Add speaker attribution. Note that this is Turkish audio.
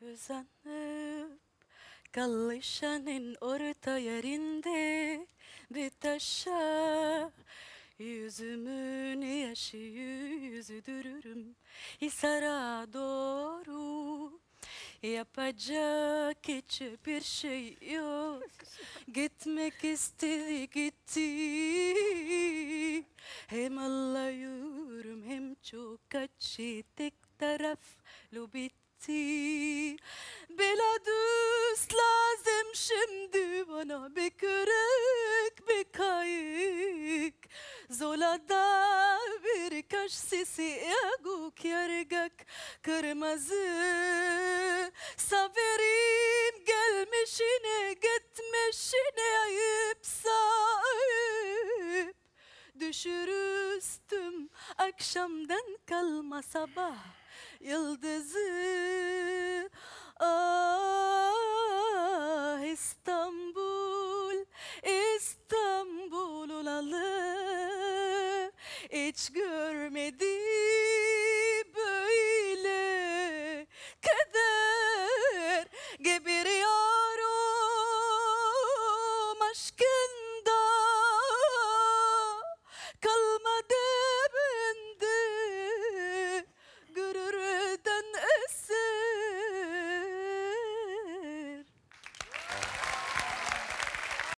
Speaker 1: Uzanıp kalışanın orta yerinde bir taşa Yüzümün yaşı yüzüdürürüm Hisara doğru Yapacak hiçbir şey yok Gitmek istedi gitti Hem Allah'ı hem çok açı tek taraflı bir hasreti Bela düz lazım şimdi bana bir kırık bir kayık Zolada bir kaş sesi aguk yargak kırmızı Saverim gelmişine gitmişine ayıp sahip Düşür üstüm akşamdan kalma sabah Yıldız hiç görmedi böyle kader geberiyorum aşkım.